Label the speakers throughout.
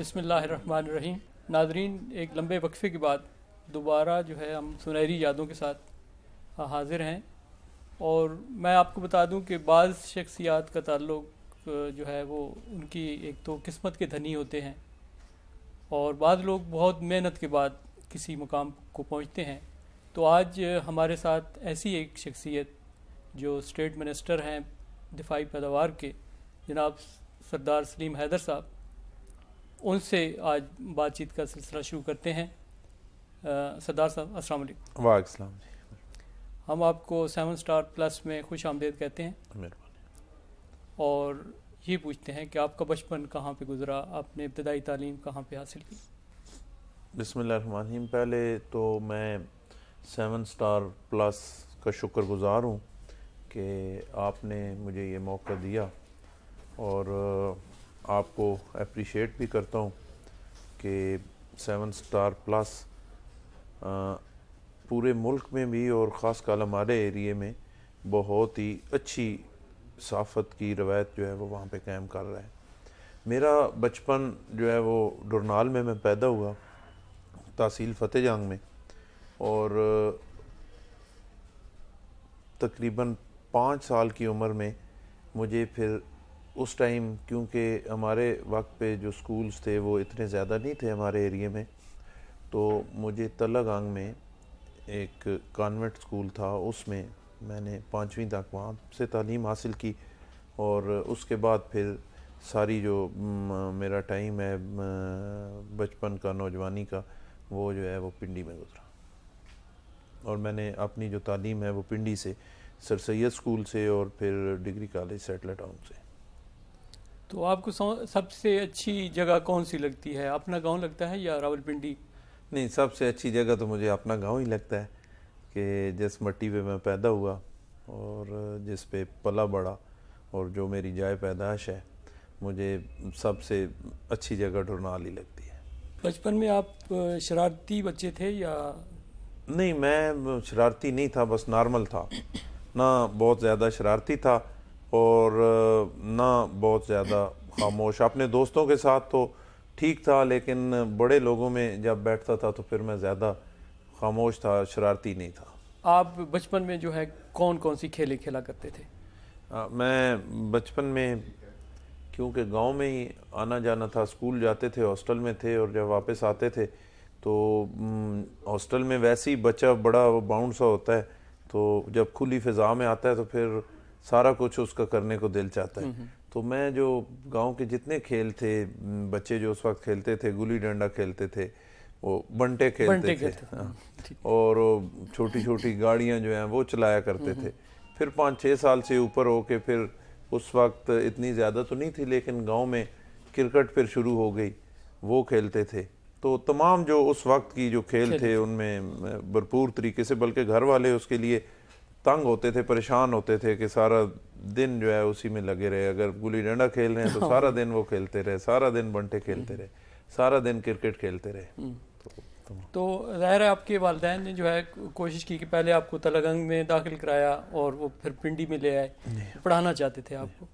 Speaker 1: बिसमीम नादरीन एक लंबे वक्फे के बाद दोबारा जो है हम सुनहरी यादों के साथ हाजिर हैं और मैं आपको बता दूं कि बाज़ शख्सियात का ताल्लुक जो है वो उनकी एक तो किस्मत के धनी होते हैं और बाद लोग बहुत मेहनत के बाद किसी मुकाम को पहुंचते हैं तो आज हमारे साथ ऐसी एक शख्सियत जो स्टेट मिनिस्टर हैं दिफाई पैदावार के जनाब सरदार सलीम हैदर साहब उनसे आज बातचीत का सिलसिला शुरू करते हैं सरदार साहब अस्सलाम वालेकुम वालेकुम हम आपको सेवन स्टार प्लस में खुश आमदेद कहते हैं और ये पूछते हैं कि आपका बचपन कहाँ पे गुजरा आपने इब्तदाई तालीम कहाँ पे हासिल की
Speaker 2: बसमीम पहले तो मैं सेवन स्टार प्लस का शुक्रगुज़ार हूँ कि आपने मुझे ये मौका दिया और आपको अप्रिशिएट भी करता हूँ कि सेवन स्टार प्लस पूरे मुल्क में भी और ख़ास कर हमारे एरिए में बहुत ही अच्छी सहाफ़त की रवायत जो है वो वहाँ पे कायम कर रहा है मेरा बचपन जो है वो डुरनाल में मैं पैदा हुआ तहसील फतेह जंग में और तकरीबन पाँच साल की उम्र में मुझे फिर उस टाइम क्योंकि हमारे वक्त पे जो स्कूल्स थे वो इतने ज़्यादा नहीं थे हमारे एरिए में तो मुझे तलागांग में एक कॉन्वेंट स्कूल था उसमें मैंने पाँचवीं तक वहाँ से तालीम हासिल की और उसके बाद फिर सारी जो मेरा टाइम है बचपन का नौजवानी का वो जो है वो पिंडी में गुजरा और मैंने अपनी जो तालीम है वो पिंडी से सर सैद स्कूल से और फिर डिग्री कॉलेज सेटला टाउन से
Speaker 1: तो आपको सबसे अच्छी जगह कौन सी लगती है अपना गांव लगता है या रावलपिंडी
Speaker 2: नहीं सबसे अच्छी जगह तो मुझे अपना गांव ही लगता है कि जिस मट्टी पे मैं पैदा हुआ और जिस पे पला बड़ा और जो मेरी जाय पैदाश है मुझे सबसे अच्छी जगह टुरनाल ही लगती है
Speaker 1: बचपन में आप शरारती बच्चे थे या
Speaker 2: नहीं मैं शरारती नहीं था बस नॉर्मल था ना बहुत ज़्यादा शरारती था और ना बहुत ज़्यादा खामोश अपने दोस्तों के साथ तो ठीक था लेकिन बड़े लोगों में जब बैठता था तो फिर मैं ज़्यादा खामोश था शरारती नहीं था
Speaker 1: आप बचपन में जो है कौन कौन सी खेलें खेला करते थे
Speaker 2: आ, मैं बचपन में क्योंकि गांव में ही आना जाना था स्कूल जाते थे हॉस्टल में थे और जब वापस आते थे तो हॉस्टल में वैसे ही बच्चा बड़ा बाउंड सा होता है तो जब खुली फिज़ा में आता है तो फिर सारा कुछ उसका करने को दिल चाहता है हम्म, हम्म। तो मैं जो गांव के जितने खेल थे बच्चे जो उस वक्त खेलते थे गुली डंडा खेलते थे वो बंटे खेलते बंटे थे खेलते। हाँ। हाँ, और छोटी छोटी गाड़ियां जो हैं वो चलाया करते हम्म, थे फिर पाँच छः साल से ऊपर हो के फिर उस वक्त इतनी ज़्यादा तो नहीं थी लेकिन गाँव में क्रिकेट फिर शुरू हो गई वो खेलते थे तो तमाम जो उस वक्त की जो खेल थे उनमें भरपूर तरीके से बल्कि घर वाले उसके लिए तंग होते थे परेशान होते थे कि सारा दिन जो है उसी में लगे रहे अगर गुली डंडा खेल रहे हैं तो सारा दिन वो खेलते रहे सारा दिन बंटे खेलते रहे सारा दिन क्रिकेट खेलते रहे हम्म। तो, जहर तो।
Speaker 1: तो ज़ाहिर है आपके वालदे ने जो है कोशिश की कि पहले आपको तलागंग में दाखिल कराया और वो फिर पिंडी में ले आए पढ़ाना चाहते थे आपको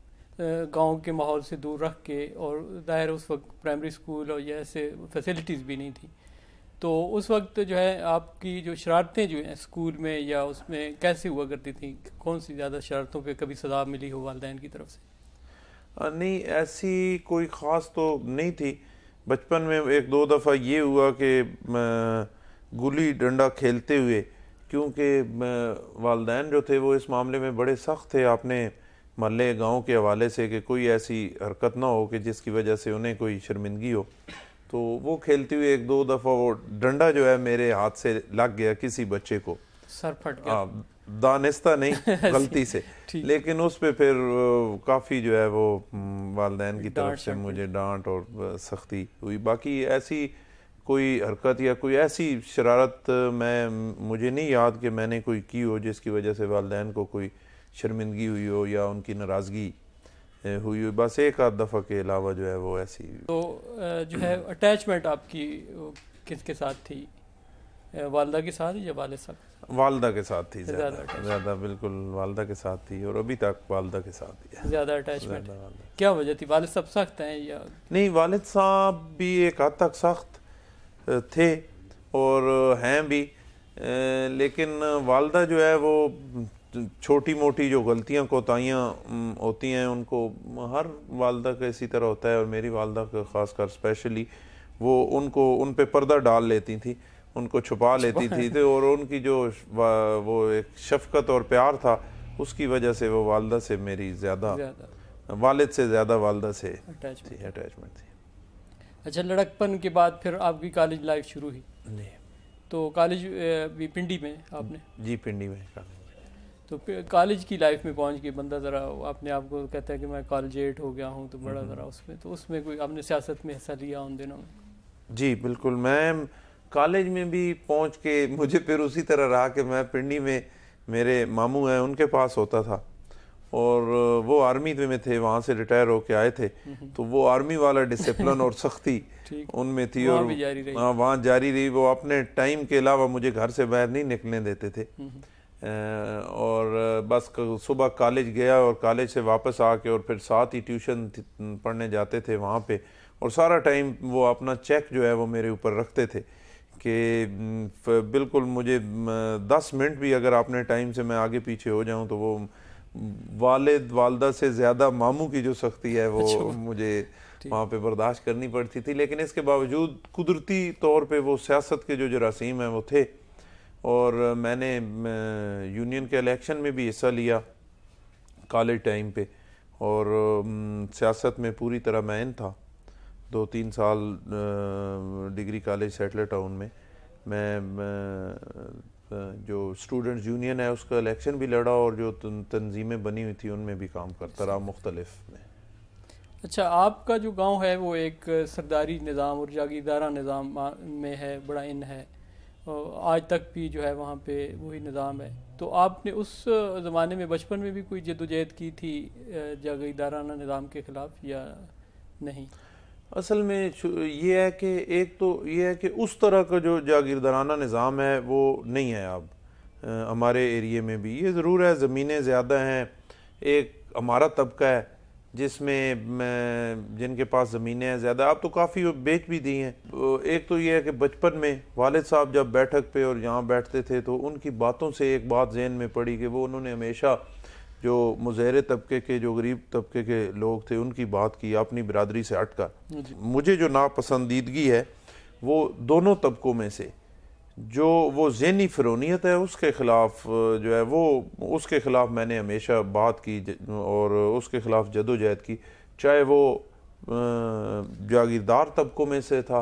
Speaker 1: गांव के माहौल से दूर रख के और ज़ाहिर उस वक्त प्राइमरी स्कूल और ये ऐसे फैसिलिटीज़ भी नहीं थी तो उस वक्त जो है आपकी जो शरारतें जो हैं स्कूल में या उसमें कैसे हुआ करती थी कौन सी ज़्यादा शरारतों पे कभी सजा मिली हो वालदेन की तरफ
Speaker 2: से नहीं ऐसी कोई ख़ास तो नहीं थी बचपन में एक दो दफ़ा ये हुआ कि गुली डंडा खेलते हुए क्योंकि वालदेन जो थे वो इस मामले में बड़े सख्त थे आपने मल्ले गांव के हवाले से कि कोई ऐसी हरकत ना हो कि जिसकी वजह से उन्हें कोई शर्मिंदगी हो तो वो खेलती हुई एक दो दफ़ा वो डंडा जो है मेरे हाथ से लग गया किसी बच्चे को सर फट गया हाँ, दानिस्ता नहीं गलती से लेकिन उस पर फिर काफ़ी जो है वो वालदेन की तरफ से मुझे डांट और सख्ती हुई बाकी ऐसी कोई हरकत या कोई ऐसी शरारत मैं मुझे नहीं याद कि मैंने कोई की हो जिसकी वजह से वालदे को कोई शर्मिंदगी हुई हो या उनकी नाराज़गी हुई हुई बस एक आध दफ़ा के अलावा जो है वो ऐसी
Speaker 1: तो जो है अटैचमेंट आपकी किसके साथ थी वालदा के साथ या वाले साथ
Speaker 2: वालदा के साथ थी ज़्यादा ज़्यादा बिल्कुल वालदा के साथ थी और अभी तक वालदा के साथ ही ज़्यादा अटैचमेंट
Speaker 1: क्या वजह थी वालद साहब सख्त हैं या
Speaker 2: नहीं वालिद साहब भी एक हद तक सख्त थे और हैं भी लेकिन वालदा जो है वो छोटी मोटी जो गलतियां कोताहियाँ होती हैं उनको हर वालदा का इसी तरह होता है और मेरी वालदा का खासकर स्पेशली वो उनको उन पे पर्दा डाल लेती थी उनको छुपा लेती थी तो और उनकी जो वो एक शफकत और प्यार था उसकी वजह से वो वालदा से मेरी ज़्यादा वालिद से ज़्यादा वालदा से अटैचमेंट थी
Speaker 1: अच्छा लड़कपन के बाद फिर आपकी कॉलेज लाइफ शुरू हुई तो कॉलेज पिंडी में आपने
Speaker 2: जी पिंडी में कॉलेज
Speaker 1: तो कॉलेज की लाइफ में पहुंच के बंदा ज़रा अपने आप को कहता है कि मैं कॉलेज एट हो गया हूँ तो बड़ा हम्म। ज़रा उसमें तो उसमें कोई आपने सियासत में हिस्सा लिया उन दिनों में
Speaker 2: जी बिल्कुल मैं कॉलेज में भी पहुंच के मुझे फिर उसी तरह रहा कि मैं पिंडी में मेरे मामू हैं उनके पास होता था और वो आर्मी में थे वहाँ से रिटायर होके आए थे हम्म। तो वो आर्मी वाला डिसिप्लिन और सख्ती उनमें थी और हाँ, वहाँ जारी रही वो अपने टाइम के अलावा मुझे घर से बाहर नहीं निकलने देते थे हम्म। और बस सुबह कॉलेज गया और कॉलेज से वापस आके और फिर साथ ही ट्यूशन पढ़ने जाते थे वहाँ पे और सारा टाइम वो अपना चेक जो है वो मेरे ऊपर रखते थे कि बिल्कुल मुझे दस मिनट भी अगर आपने टाइम से मैं आगे पीछे हो जाऊँ तो वो वालद वालदा से ज़्यादा मामू की जो सख्ती है वो अच्छा। मुझे वहाँ पे बर्दाश्त करनी पड़ती थी लेकिन इसके बावजूद कुदरती तौर पे वो सियासत के जो जरासीम हैं वो थे और मैंने यूनियन के इलेक्शन में भी हिस्सा लिया कॉलेज टाइम पे और सियासत में पूरी तरह मैन था दो तीन साल डिग्री कॉलेज सेटलर टाउन में मैं जो स्टूडेंट्स यूनियन है उसका इलेक्शन भी लड़ा और जो तंजीमें बनी हुई थी उनमें भी काम करता रहा मुख्तलिफ में
Speaker 1: अच्छा आपका जो गांव है वो एक सरदारी निज़ाम और जागीरदारा निज़ाम में है बड़ा इन है आज तक भी जो है वहाँ पे वही निज़ाम है तो आपने उस ज़माने में बचपन में भी कोई जदोजहद की थी जागीरदाराना निज़ाम के ख़िलाफ़ या नहीं
Speaker 2: असल में ये है कि एक तो ये है कि उस तरह का जो जागीरदाराना निज़ाम है वो नहीं है अब हमारे एरिए में भी ये ज़रूर है ज़मीनें ज़्यादा हैं एक हमारा तबका है जिसमें जिनके पास ज़मीनें हैं ज़्यादा आप तो काफ़ी बेच भी दी हैं एक तो ये है कि बचपन में वालिद साहब जब बैठक पे और यहाँ बैठते थे तो उनकी बातों से एक बात जहन में पड़ी कि वो उन्होंने हमेशा जो मुजहरे तबके के जो गरीब तबके के लोग थे उनकी बात की अपनी बरदरी से हटकर मुझे जो नापसंदीदगी है वो दोनों तबकों में से जो वो जहनी फ़िरौनीत है उसके ख़िलाफ़ जो है वो उसके ख़िलाफ़ मैंने हमेशा बात की और उसके ख़िलाफ़ जदोजहद की चाहे वो जागीरदार तबकों में से था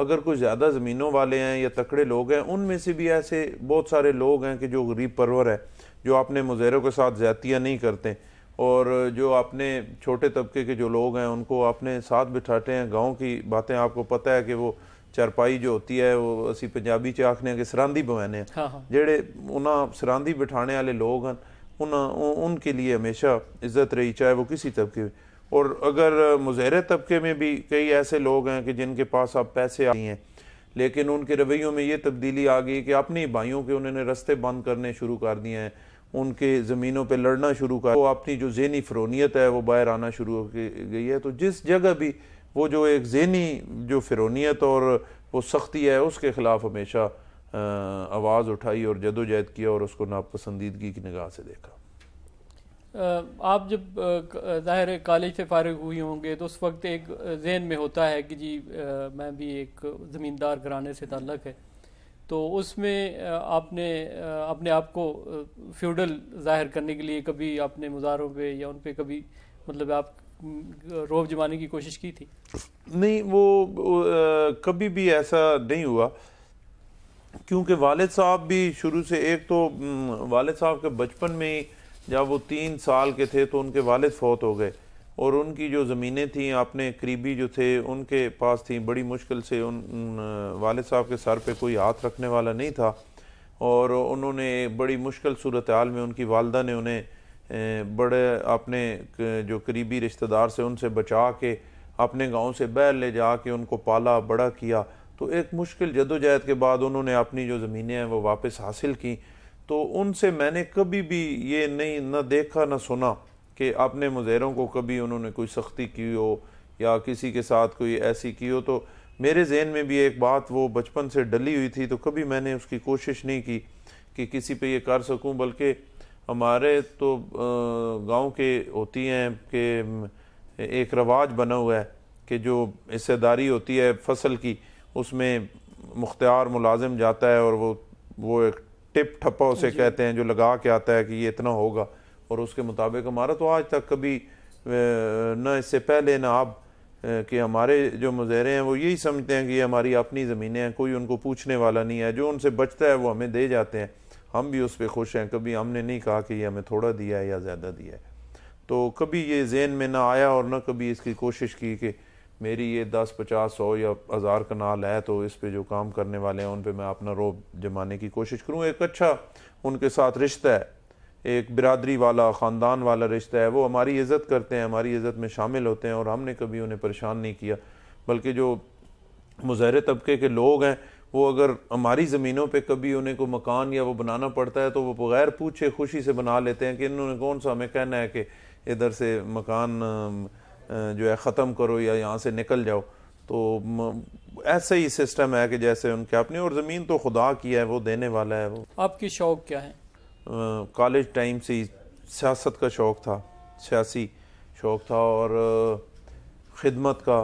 Speaker 2: अगर कोई ज़्यादा ज़मीनों वाले हैं या तकड़े लोग हैं उनमें से भी ऐसे बहुत सारे लोग हैं कि जो गरीब परवर हैं जो अपने मुजहरों के साथ ज़्यादतियाँ नहीं करते और जो अपने छोटे तबके के जो लोग हैं उनको अपने साथ बिठाते हैं गाँव की बातें आपको पता है कि वो चारपाई जो होती है वो असी पंजाबी च आखने के ਕਿ बवाने हाँ जेडे ਜਿਹੜੇ ਉਹਨਾਂ ਸਰਾਂਦੀ ਬਿਠਾਣੇ ਵਾਲੇ ਲੋਕ ਹਨ ਉਹਨਾਂ उनके लिए हमेशा इज्जत रही चाहे वो किसी तबके में और अगर मुजहरे तबके में भी कई ऐसे लोग हैं कि जिनके पास आप पैसे आ हैं लेकिन उनके रवैयों में ये तब्दीली आ गई कि अपने भाइयों के उन्होंने रस्ते बंद करने शुरू कर दिए हैं उनके ज़मीनों पे लड़ना शुरू कर वो अपनी जो जहनी फ्रोनीत है वो बाहर आना शुरू हो गई है तो जिस जगह भी वो जो एक जहनी जो फिरौनीत और वो सख्ती है उसके ख़िलाफ़ हमेशा आवाज़ उठाई और जदोजहद किया और उसको नापसंदीदगी की निगाह से देखा
Speaker 1: आप जब ज़ाहिर कॉलेज से फारग हुई होंगे तो उस वक्त एक जहन में होता है कि जी मैं भी एक ज़मींदार घराने से ताल्लक़ है तो उसमें आपने अपने आप को फ्यूडल ज़ाहिर करने के लिए कभी आपने मुजारों पे या उन पे कभी मतलब आप रोब जमाने की कोशिश की थी
Speaker 2: नहीं वो, वो आ, कभी भी ऐसा नहीं हुआ क्योंकि वालिद साहब भी शुरू से एक तो वालिद साहब के बचपन में ही जब वो तीन साल के थे तो उनके वालिद फौत हो गए और उनकी जो ज़मीनें थीं अपने करीबी जो थे उनके पास थी बड़ी मुश्किल से उन, उन साहब के सर पे कोई हाथ रखने वाला नहीं था और उन्होंने बड़ी मुश्किल सूरत हाल में उनकी वालदा ने उन्हें बड़े अपने जो करीबी रिश्तेदार से उनसे बचा के अपने गांव से बैर ले जा के उनको पाला बड़ा किया तो एक मुश्किल जदोजहद के बाद उन्होंने अपनी जो ज़मीनें हैं वो वापस हासिल की तो उनसे मैंने कभी भी ये नहीं ना देखा न सुना कि अपने मुजहरों को कभी उन्होंने कोई सख्ती की हो या किसी के साथ कोई ऐसी की हो तो मेरे जहन में भी एक बात वो बचपन से डली हुई थी तो कभी मैंने उसकी कोशिश नहीं की कि किसी पे ये कर सकूं बल्कि हमारे तो गांव के होती हैं कि एक रवाज बना हुआ है कि जो हिस्सेदारी होती है फसल की उसमें मुख्तार मुलाजिम जाता है और वो वो एक टिप ठप्पा उसे कहते हैं जो लगा के आता है कि ये इतना होगा और उसके मुताबिक हमारा तो आज तक कभी न इससे पहले ना अब कि हमारे जो मुजहरे हैं वो यही समझते हैं कि ये हमारी अपनी ज़मीनें हैं कोई उनको पूछने वाला नहीं है जो उनसे बचता है वो हमें दे जाते हैं हम भी उस पर खुश हैं कभी हमने नहीं कहा कि ये हमें थोड़ा दिया है या ज़्यादा दिया है तो कभी ये जेन में ना आया और ना कभी इसकी कोशिश की कि मेरी ये दस पचास सौ या हज़ार कनाल है तो इस पे जो काम करने वाले हैं उन पे मैं अपना रोब जमाने की कोशिश करूँ एक अच्छा उनके साथ रिश्ता है एक बिरादरी वाला ख़ानदान वाला रिश्ता है वो हमारी इज़्ज़त करते हैं हमारी इज़्ज़त में शामिल होते हैं और हमने कभी उन्हें परेशान नहीं किया बल्कि जो मुजहरे तबके के लोग हैं वो अगर हमारी ज़मीनों पर कभी उन्हें को मकान या वो बनाना पड़ता है तो वो बग़ैर पूछे खुशी से बना लेते हैं कि इन्होंने कौन सा हमें कहना है कि इधर से मकान जो है ख़त्म करो या यहाँ से निकल जाओ तो ऐसे ही सिस्टम है कि जैसे उनके अपनी और ज़मीन तो खुदा की है वो देने वाला है वो
Speaker 1: आपकी शौक़ क्या है
Speaker 2: कॉलेज टाइम से ही सियासत का शौक़ था सियासी शौक़ था और ख़िदमत का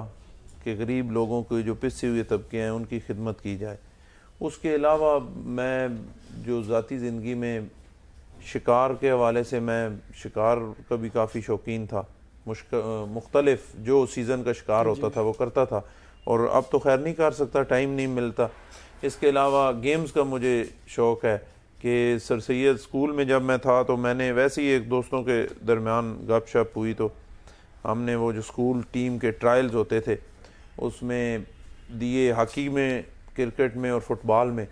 Speaker 2: कि गरीब लोगों के जो पिसे हुए तबके हैं उनकी खिदमत की जाए उसके अलावा मैं जो ज़ाती ज़िंदगी में शिकार के हवाले से मैं शिकार का भी काफ़ी शौकीन था मुश्क मुख्तलफ जो सीज़न का शिकार होता था वो करता था और अब तो खैर नहीं कर सकता टाइम नहीं मिलता इसके अलावा गेम्स का मुझे शौक़ है कि सर सैद स्कूल में जब मैं था तो मैंने वैसे ही एक दोस्तों के दरमियान गप शप हुई तो हमने वो जो स्कूल टीम के ट्रायल्स होते थे उसमें दिए हॉकी में क्रिकेट में और फुटबॉल में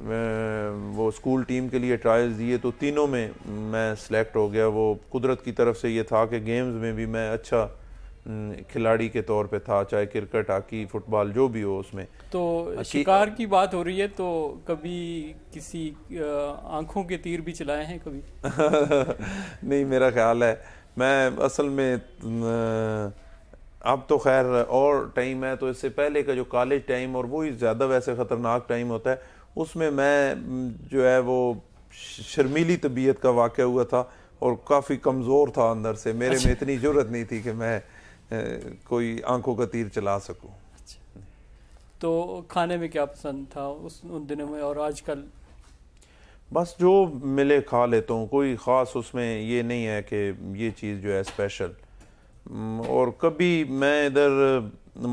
Speaker 2: वो स्कूल टीम के लिए ट्रायल्स दिए तो तीनों में मैं सेलेक्ट हो गया वो कुदरत की तरफ से ये था कि गेम्स में भी मैं अच्छा खिलाड़ी के तौर पे था चाहे क्रिकेट हॉकी फुटबॉल जो भी हो उसमें तो शिकार
Speaker 1: की बात हो रही है तो कभी किसी आंखों के तीर भी चलाए हैं कभी
Speaker 2: नहीं मेरा ख्याल है मैं असल में अब तो खैर और टाइम है तो इससे पहले का जो कॉलेज टाइम और वही ज़्यादा वैसे ख़तरनाक टाइम होता है उसमें मैं जो है वो शर्मीली तबीयत का वाक़ हुआ था और काफ़ी कमज़ोर था अंदर से मेरे अच्छा। में इतनी ज़रूरत नहीं थी कि मैं कोई आंखों का तीर चला सकूं अच्छा।
Speaker 1: तो खाने में क्या पसंद था उस उन दिनों में और आजकल
Speaker 2: बस जो मिले खा लेता हूँ कोई ख़ास उसमें ये नहीं है कि ये चीज़ जो है स्पेशल और कभी मैं इधर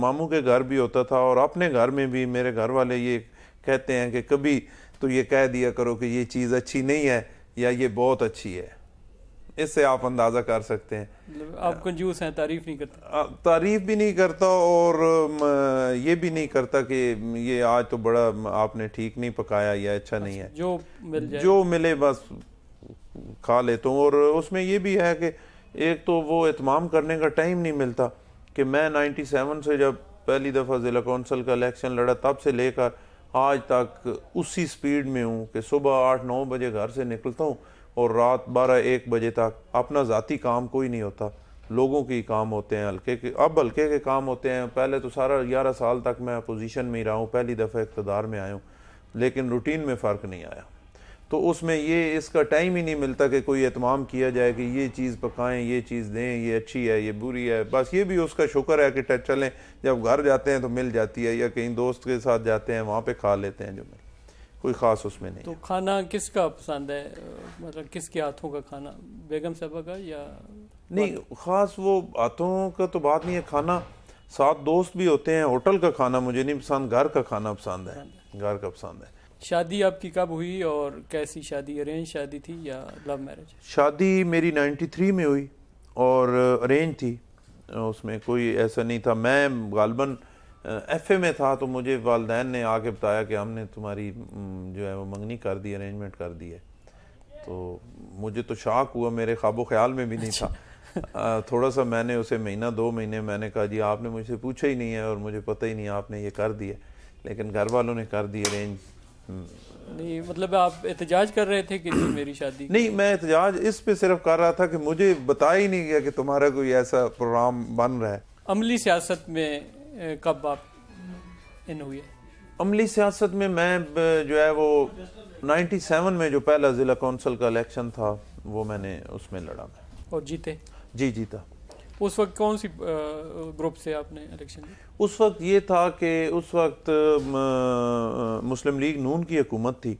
Speaker 2: मामू के घर भी होता था और अपने घर में भी मेरे घर वाले ये कहते हैं कि कभी तो ये कह दिया करो कि ये चीज़ अच्छी नहीं है या ये बहुत अच्छी है इससे आप अंदाज़ा कर सकते हैं
Speaker 1: मतलब आप कंजूस हैं तारीफ नहीं
Speaker 2: करता तारीफ भी नहीं करता और ये भी नहीं करता कि ये आज तो बड़ा आपने ठीक नहीं पकाया या अच्छा नहीं है अच्छा, जो मिल जाए जो मिले बस खा लेता हूँ और उसमें ये भी है कि एक तो वो इतमाम करने का टाइम नहीं मिलता कि मैं 97 से जब पहली दफ़ा ज़िला कौंसल का इलेक्शन लड़ा तब से लेकर आज तक उसी स्पीड में हूँ कि सुबह आठ नौ बजे घर से निकलता हूँ और रात बारह एक बजे तक अपना ज़ाती काम कोई नहीं होता लोगों के काम होते हैं हल्के के अब हल्के के काम होते हैं पहले तो सारा ग्यारह साल तक मैं अपोजिशन में ही रहा हूँ पहली दफ़ा इकतदार में आया हूँ लेकिन रूटीन में फ़र्क नहीं आया तो उसमें ये इसका टाइम ही नहीं मिलता कि कोई एहतमाम किया जाए कि ये चीज़ पकाएं ये चीज़ दें ये अच्छी है ये बुरी है बस ये भी उसका शुक्र है कि चलें जब घर जाते हैं तो मिल जाती है या कहीं दोस्त के साथ जाते हैं वहाँ पर खा लेते हैं जो मिल कोई ख़ास उसमें नहीं तो
Speaker 1: खाना किसका पसंद है मतलब किसके हाथों का खाना बेगम साहबा का या
Speaker 2: नहीं ख़ास वो हाथों का तो बात नहीं है खाना साथ दोस्त भी होते हैं होटल का खाना मुझे नहीं पसंद घर का खाना पसंद है घर का पसंद है
Speaker 1: शादी आपकी कब हुई और कैसी शादी अरेंज शादी थी या लव मैरिज
Speaker 2: शादी मेरी 93 में हुई और अरेंज थी उसमें कोई ऐसा नहीं था मैं गालबन एफ ए में था तो मुझे वालदेन ने आके बताया कि हमने तुम्हारी जो है वो मंगनी कर दी अरेंजमेंट कर दी है तो मुझे तो शाक हुआ मेरे ख्वाबो ख्याल में भी नहीं था अच्छा। थोड़ा सा मैंने उसे महीना दो महीने मैंने कहा जी आपने मुझसे पूछा ही नहीं है और मुझे पता ही नहीं आपने ये कर दिया लेकिन घर वालों ने कर दी अरेंज
Speaker 1: नहीं मतलब आप एहतजाज कर रहे थे कि मेरी शादी
Speaker 2: नहीं मैं एहतजाज इस पे सिर्फ कर रहा था कि मुझे बता ही नहीं गया कि तुम्हारा कोई ऐसा प्रोग्राम बन रहा है अमली सियासत
Speaker 1: में कब आप इन हुए
Speaker 2: अमली सियासत में मैं जो है वो 97 में जो पहला ज़िला काउंसिल का इलेक्शन था वो मैंने उसमें लड़ा और जीते जी जीता
Speaker 1: उस वक्त कौन सी ग्रुप से आपने इलेक्शन
Speaker 2: उस वक्त ये था कि उस वक्त मुस्लिम लीग नून की हुकूमत थी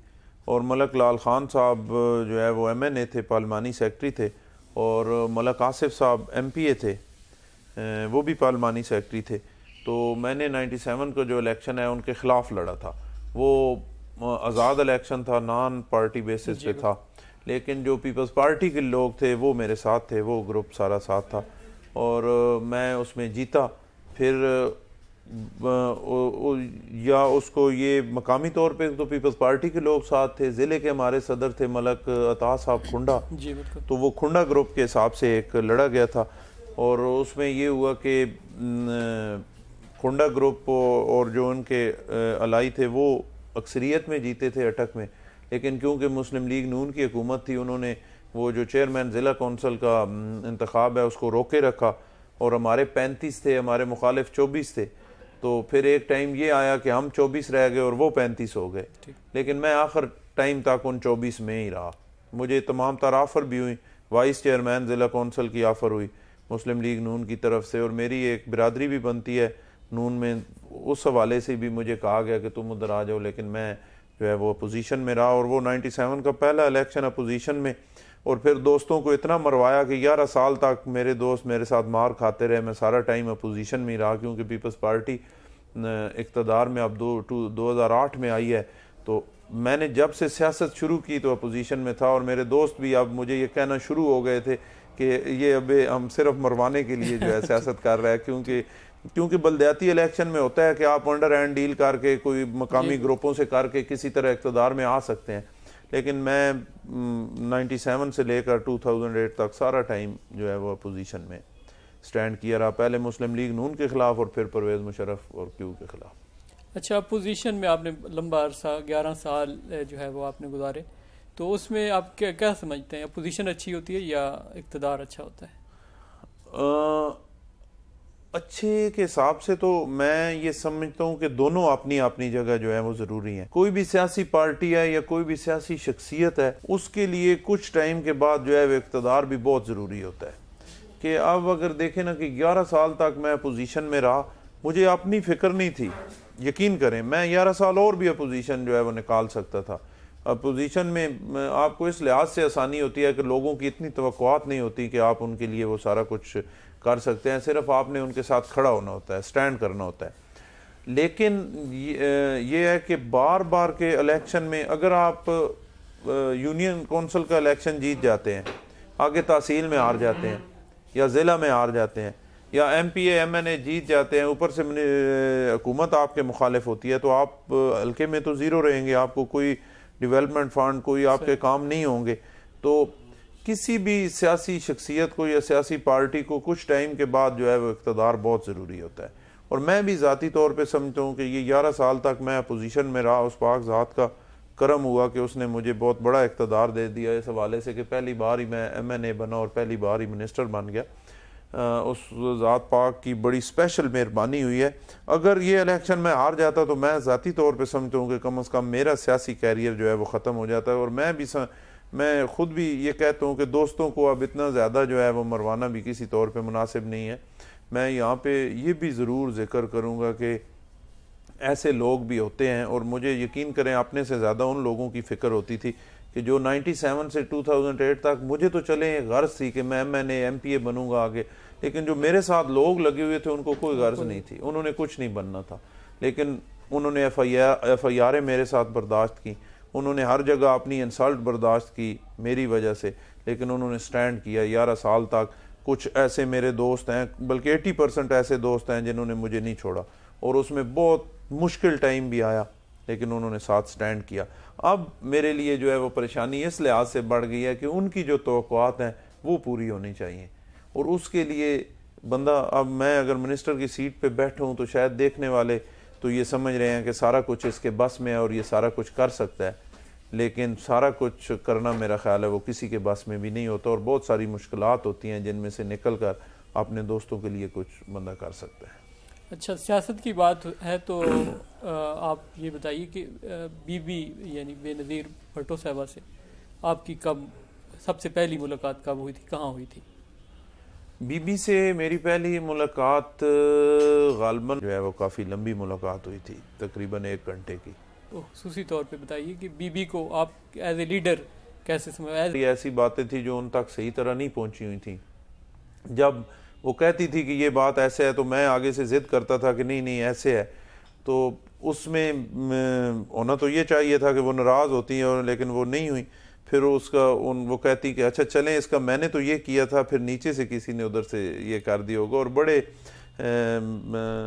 Speaker 2: और मलक लाल खान साहब जो है वो एम एन ए थे पार्लिमानी सेक्रेटरी थे और मलक आसिफ साहब एम पी ए थे वो भी पार्लिमानी सेक्रेटरी थे तो मैंने 97 को जो इलेक्शन है उनके ख़िलाफ़ लड़ा था वो आज़ाद इलेक्शन था नॉन पार्टी बेसिस पे था लेकिन जो पीपल्स पार्टी के लोग थे वो मेरे साथ थे वो ग्रुप सारा साथ था और मैं उसमें जीता फिर या उसको ये मकामी तौर पे तो पीपल्स पार्टी के लोग साथ थे ज़िले के हमारे सदर थे मलक अता साहब खुंडा तो वो खुंडा ग्रुप के हिसाब से एक लड़ा गया था और उसमें ये हुआ कि खुंडा ग्रुप और जो उनके अलाई थे वो अक्सरियत में जीते थे अटक में लेकिन क्योंकि मुस्लिम लीग नून की हुकूमत थी उन्होंने वो जो चेयरमैन ज़िला कौंसल का mm, इंतखब है उसको रोके रखा और हमारे पैंतीस थे हमारे मुखालिफ चौबीस थे तो फिर एक टाइम ये आया कि हम चौबीस रह गए और वो पैंतीस हो गए लेकिन मैं आखिर टाइम तक उन चौबीस में ही रहा मुझे तमाम तर आफ़र भी हुई वाइस चेयरमैन ज़िला कौंसल की आफ़र हुई मुस्लिम लीग नून की तरफ से और मेरी एक बिरादरी भी बनती है नून में उस हवाले से भी मुझे कहा गया कि तुम उधर आ जाओ लेकिन मैं जो है वो अपोजिशन में रहा और वो 97 का पहला इलेक्शन अपोजिशन में और फिर दोस्तों को इतना मरवाया कि ग्यारह साल तक मेरे दोस्त मेरे साथ मार खाते रहे मैं सारा टाइम अपोजिशन में रहा क्योंकि पीपल्स पार्टी इकतदार में अब दो टू दो हज़ार आठ में आई है तो मैंने जब से सियासत शुरू की तो अपोजिशन में था और मेरे दोस्त भी अब मुझे ये कहना शुरू हो गए थे कि ये अब हम सिर्फ मरवाने के लिए जो है सियासत कर रहे हैं क्योंकि क्योंकि बलदयाती इलेक्शन में होता है कि आप अंडर हैंड डील करके कोई मकामी ग्रुपों से करके किसी तरह इकतदार में आ सकते हैं लेकिन मैं 97 से लेकर 2008 तक सारा टाइम जो है वो अपोजिशन में स्टैंड किया रहा पहले मुस्लिम लीग नून के खिलाफ और फिर परवेज़ मुशरफ और क्यू के खिलाफ
Speaker 1: अच्छा अपोजिशन में आपने लंबा अरसा ग्यारह साल जो है वो आपने गुजारे तो उसमें आप क्या क्या समझते हैं अपोजिशन अच्छी होती है या इकतदार अच्छा होता है
Speaker 2: आ, अच्छे के हिसाब से तो मैं ये समझता हूँ कि दोनों अपनी अपनी जगह जो है वो ज़रूरी है कोई भी सियासी पार्टी है या कोई भी सियासी शख्सियत है उसके लिए कुछ टाइम के बाद जो है वो इकतदार भी बहुत ज़रूरी होता है कि अब अगर देखें ना कि ग्यारह साल तक मैं अपोजिशन में रहा मुझे अपनी फिक्र नहीं थी यकीन करें मैं ग्यारह साल और भी अपोजिशन जो है वो निकाल सकता था अपोजिशन में आपको इस लिहाज से आसानी होती है कि लोगों की इतनी तो नहीं होती कि आप उनके लिए वो सारा कुछ कर सकते हैं सिर्फ आपने उनके साथ खड़ा होना होता है स्टैंड करना होता है लेकिन ये है कि बार बार के इलेक्शन में अगर आप यूनियन कौंसिल का इलेक्शन जीत जाते हैं आगे तहसील में हार जाते हैं या ज़िला में हार जाते हैं या M P M N A जीत जाते हैं ऊपर से हुकूमत आपके मुखालिफ होती है तो आप हल्के में तो ज़ीरो रहेंगे आपको कोई डेवलपमेंट फंड कोई आपके काम नहीं होंगे तो किसी भी सियासी शख्सियत को या सियासी पार्टी को कुछ टाइम के बाद जो है वो इकतदार बहुत ज़रूरी होता है और मैं भी ज़ाती तौर पर समझता हूँ कि ये ग्यारह साल तक मैं अपोजिशन में रहा उस पाक ज़ात का करम हुआ कि उसने मुझे बहुत बड़ा इकतदार दे दिया इस हवाले से कि पहली बार ही मैं एम एन ए बना और पहली बार ही मिनिस्टर बन गया आ, उस ज़ात पाक की बड़ी स्पेशल मेहरबानी हुई है अगर ये इलेक्शन में हार जाता तो मैं ज़ाती तौर पर समझता हूँ कि कम अज़ कम मेरा सियासी कैरियर जो है वो ख़त्म हो जाता है और मैं भी स, मैं ख़ुद भी ये कहता हूँ कि दोस्तों को अब इतना ज़्यादा जो है वो मरवाना भी किसी तौर पर मुनासिब नहीं है मैं यहाँ पर ये भी ज़रूर ज़िक्र करूँगा कि ऐसे लोग भी होते हैं और मुझे यकीन करें अपने से ज़्यादा उन लोगों की फ़िक्र होती थी कि जो 97 से 2008 तक मुझे तो चले गर्ज थी कि मैं मैंने एम पी ए बनूँगा आगे लेकिन जो मेरे साथ लोग लगे हुए थे उनको कोई गर्ज नहीं थी उन्होंने कुछ नहीं बनना था लेकिन उन्होंने एफ आई आर मेरे साथ बर्दाश्त की उन्होंने हर जगह अपनी इंसल्ट बर्दाश्त की मेरी वजह से लेकिन उन्होंने स्टैंड किया ग्यारह साल तक कुछ ऐसे मेरे दोस्त हैं बल्कि एटी परसेंट ऐसे दोस्त हैं जिन्होंने मुझे नहीं छोड़ा और उसमें बहुत मुश्किल टाइम भी आया लेकिन उन्होंने साथ स्टैंड किया अब मेरे लिए जो है वो परेशानी इस लिहाज से बढ़ गई है कि उनकी जो तोक़ात हैं वो पूरी होनी चाहिए और उसके लिए बंदा अब मैं अगर मिनिस्टर की सीट पे बैठूँ तो शायद देखने वाले तो ये समझ रहे हैं कि सारा कुछ इसके बस में है और ये सारा कुछ कर सकता है लेकिन सारा कुछ करना मेरा ख्याल है वो किसी के बस में भी नहीं होता और बहुत सारी मुश्किल होती हैं जिनमें से निकल कर अपने दोस्तों के लिए कुछ बंदा कर सकता है
Speaker 1: अच्छा सियासत की बात है तो आप ये बताइए कि बीबी यानी बेनज़ीर भट्टो साहबा से आपकी कब सबसे पहली मुलाकात कब हुई थी कहाँ हुई थी
Speaker 2: बीबी से मेरी पहली मुलाकात गालबन जो है वो काफ़ी लंबी मुलाकात हुई थी तकरीबन एक घंटे की
Speaker 1: तो खूसी तौर पे बताइए कि बीबी को आप एज ए लीडर कैसे समझ
Speaker 2: ऐसी बातें थी जो उन तक सही तरह नहीं पहुंची हुई थी जब वो कहती थी कि ये बात ऐसे है तो मैं आगे से ज़िद करता था कि नहीं नहीं ऐसे है तो उसमें होना तो ये चाहिए था कि वो नाराज़ होती है और लेकिन वो नहीं हुई फिर उसका उन वो कहती कि अच्छा चलें इसका मैंने तो ये किया था फिर नीचे से किसी ने उधर से ये कर दिया होगा और बड़े